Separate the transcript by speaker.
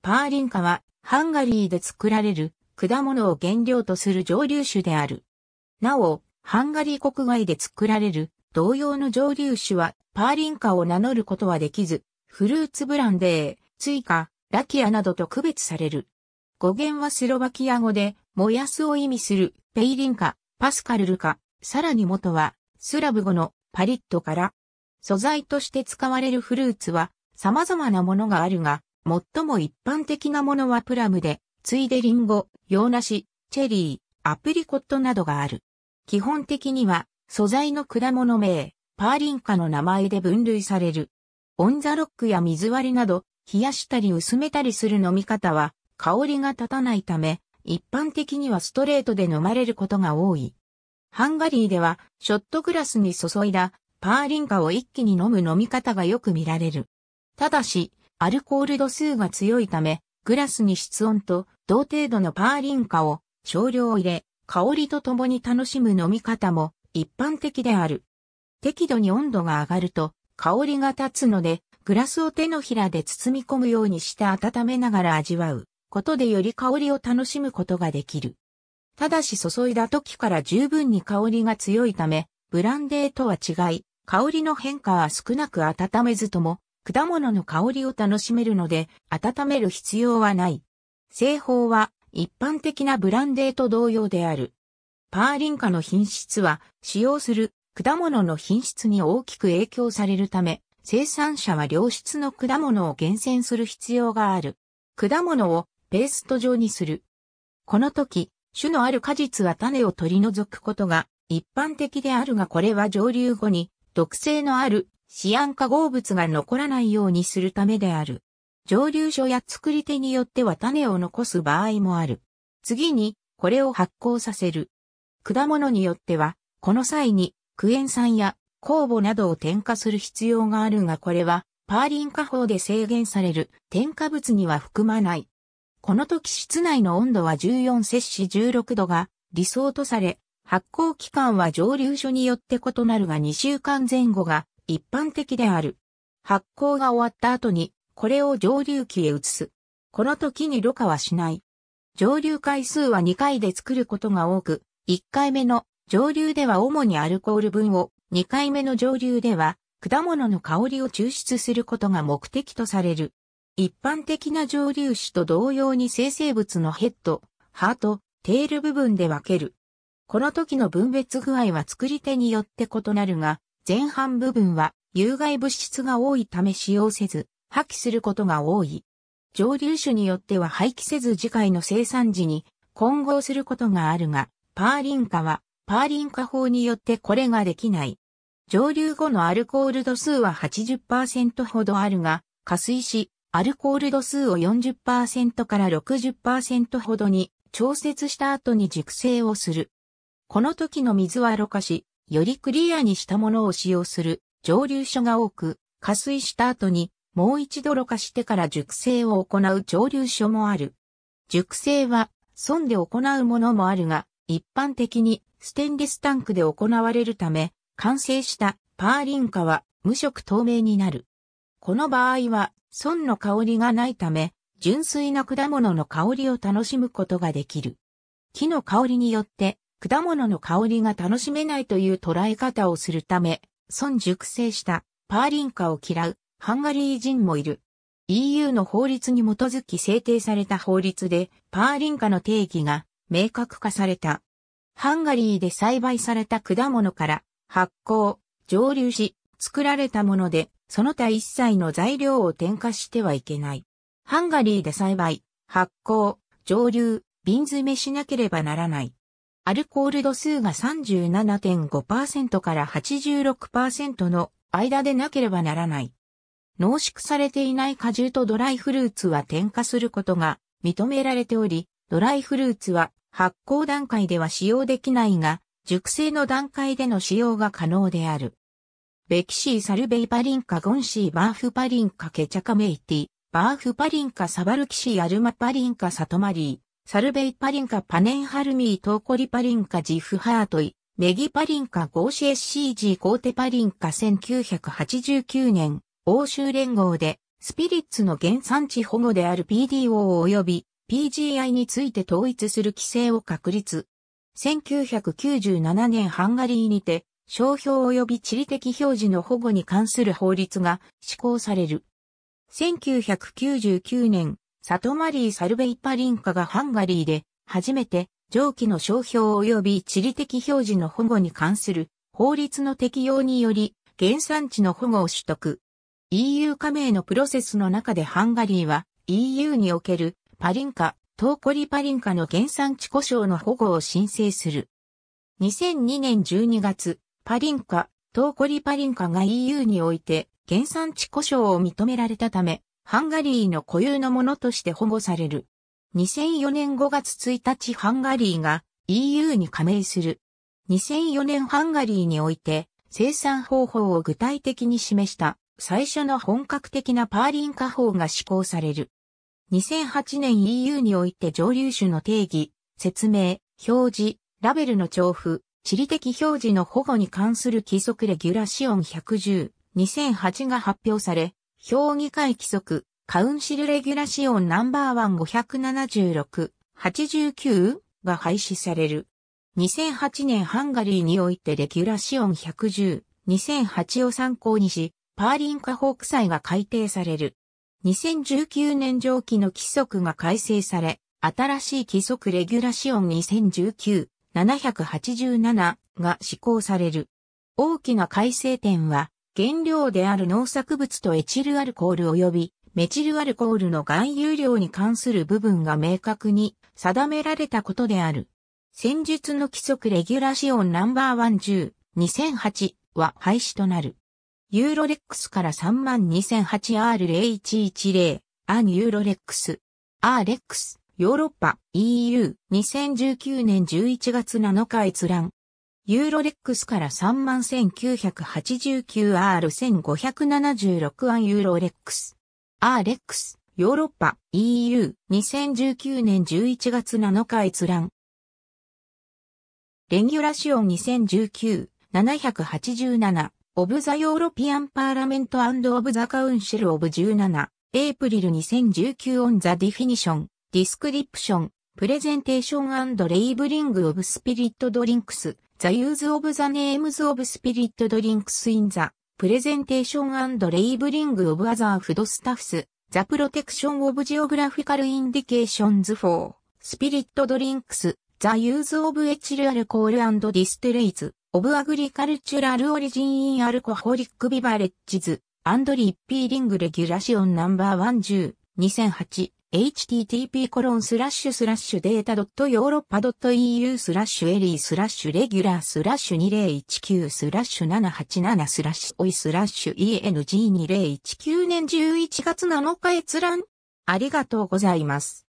Speaker 1: パーリンカはハンガリーで作られる果物を原料とする蒸留酒である。なお、ハンガリー国外で作られる同様の蒸留酒はパーリンカを名乗ることはできず、フルーツブランデー、追加、ラキアなどと区別される。語源はスロバキア語で、燃やすを意味するペイリンカ、パスカルルカ、さらに元はスラブ語のパリットから、素材として使われるフルーツは様々なものがあるが、最も一般的なものはプラムで、ついでリンゴ、洋梨、チェリー、アプリコットなどがある。基本的には、素材の果物名、パーリンカの名前で分類される。オンザロックや水割りなど、冷やしたり薄めたりする飲み方は、香りが立たないため、一般的にはストレートで飲まれることが多い。ハンガリーでは、ショットグラスに注いだ、パーリンカを一気に飲む飲み方がよく見られる。ただし、アルコール度数が強いため、グラスに室温と同程度のパーリンカを少量入れ、香りと共に楽しむ飲み方も一般的である。適度に温度が上がると香りが立つので、グラスを手のひらで包み込むようにして温めながら味わうことでより香りを楽しむことができる。ただし注いだ時から十分に香りが強いため、ブランデーとは違い、香りの変化は少なく温めずとも果物の香りを楽しめるので、温める必要はない。製法は一般的なブランデーと同様である。パーリンカの品質は使用する果物の品質に大きく影響されるため、生産者は良質の果物を厳選する必要がある。果物をペースト状にする。この時、種のある果実は種を取り除くことが一般的であるがこれは上流後に毒性のあるシアン化合物が残らないようにするためである。蒸留所や作り手によっては種を残す場合もある。次に、これを発酵させる。果物によっては、この際に、クエン酸や酵母などを添加する必要があるがこれは、パーリン化法で制限される添加物には含まない。この時室内の温度は14摂氏16度が理想とされ、発酵期間は蒸留所によって異なるが2週間前後が一般的である。発酵が終わった後に、これを蒸留機へ移す。この時にろ過はしない。蒸留回数は2回で作ることが多く、1回目の蒸留では主にアルコール分を、2回目の蒸留では果物の香りを抽出することが目的とされる。一般的な蒸留酒と同様に生成物のヘッド、ハート、テール部分で分ける。この時の分別具合は作り手によって異なるが、前半部分は有害物質が多いため使用せず、破棄することが多い。蒸留酒によっては廃棄せず次回の生産時に混合することがあるが、パーリン化はパーリン化法によってこれができない。蒸留後のアルコール度数は80%ほどあるが、加水し、アルコール度数を40%から60%ほどに調節した後に熟成をする。この時の水はろ過し、よりクリアにしたものを使用する蒸留所が多く、加水した後にもう一度ろ過してから熟成を行う蒸留所もある。熟成は損で行うものもあるが、一般的にステンレスタンクで行われるため、完成したパーリンカは無色透明になる。この場合は、損の香りがないため、純粋な果物の香りを楽しむことができる。木の香りによって果物の香りが楽しめないという捉え方をするため、孫熟成したパーリンカを嫌うハンガリー人もいる。EU の法律に基づき制定された法律でパーリンカの定義が明確化された。ハンガリーで栽培された果物から発酵、蒸留し、作られたもので、その他一切の材料を添加してはいけない。ハンガリーで栽培、発酵、蒸留、瓶詰めしなければならない。アルコール度数が37.5%から86%の間でなければならない。濃縮されていない果汁とドライフルーツは添加することが認められており、ドライフルーツは発酵段階では使用できないが、熟成の段階での使用が可能である。ベキシーサルベイパリンカゴンシーバーフパリンカケチャカメイティ、バーフパリンカサバルキシーアルマパリンカサトマリー、サルベイパリンカパネンハルミートーコリパリンカジフハートイ、メギパリンカゴーシシージーコーテパリンカ1989年、欧州連合で、スピリッツの原産地保護である PDO 及び PGI について統一する規制を確立。1997年ハンガリーにて、商標及び地理的表示の保護に関する法律が施行される。1999年、サトマリー・サルベイパリンカがハンガリーで、初めて、上記の商標及び地理的表示の保護に関する法律の適用により、原産地の保護を取得。EU 加盟のプロセスの中でハンガリーは EU におけるパリンカ、トーコリパリンカの原産地故障の保護を申請する。2002年12月、パリンカ、トーコリパリンカが EU において原産地故障を認められたため、ハンガリーの固有のものとして保護される。2004年5月1日ハンガリーが EU に加盟する。2004年ハンガリーにおいて生産方法を具体的に示した最初の本格的なパーリン化法が施行される。2008年 EU において蒸留酒の定義、説明、表示、ラベルの調布、地理的表示の保護に関する規則レギュラシオン110、2008が発表され、評議会規則、カウンシルレギュラシオンナンバーワン576、89が廃止される。2008年ハンガリーにおいてレギュラシオン110、2008を参考にし、パーリンカ法国債が改定される。2019年上記の規則が改正され、新しい規則レギュラシオン2019、787が施行される。大きな改正点は、原料である農作物とエチルアルコール及びメチルアルコールの含有量に関する部分が明確に定められたことである。戦術の規則レギュラシオンナンバーン1 0 2008は廃止となる。ユーロレックスから 32008R0110 アンユーロレックスアーレックスヨーロッパ EU2019 年11月7日閲覧ユーロレックスから 31989R1576 アンユーロレックス。アーレックス、ヨーロッパ、EU、2019年11月7日閲覧。レギュラシオン2019、787、オブザヨーロピアンパーラメントオブザカウンシルオブ17、エイプリル2019オンザディフィニション、ディスクリプション、プレゼンテーションレイブリングオブスピリットドリンクス、ザユーズオブザネームズオブスピリットドリンクスインザ、プレゼンテーションレイブリングオブアザーフドスタッフス、ザプロテクションオブジオグラフィカルインディケーションズフォー、スピリットドリンクス、ザユーズオブエチルアルコールディステレイズ、オブアグリカルチュラルオリジンインアルコホリックビバレッジズ、アンドリー・ピーリングレギュラシオンナンバー110、2008、http コロンスラッシュスラッシュデータヨーロッパ EU スラッシュエリースラッシュレギュラースラッシュ2019スラッシュ787スラッシュオイスラッシュ ENG2019 年11月7日閲覧ありがとうございます。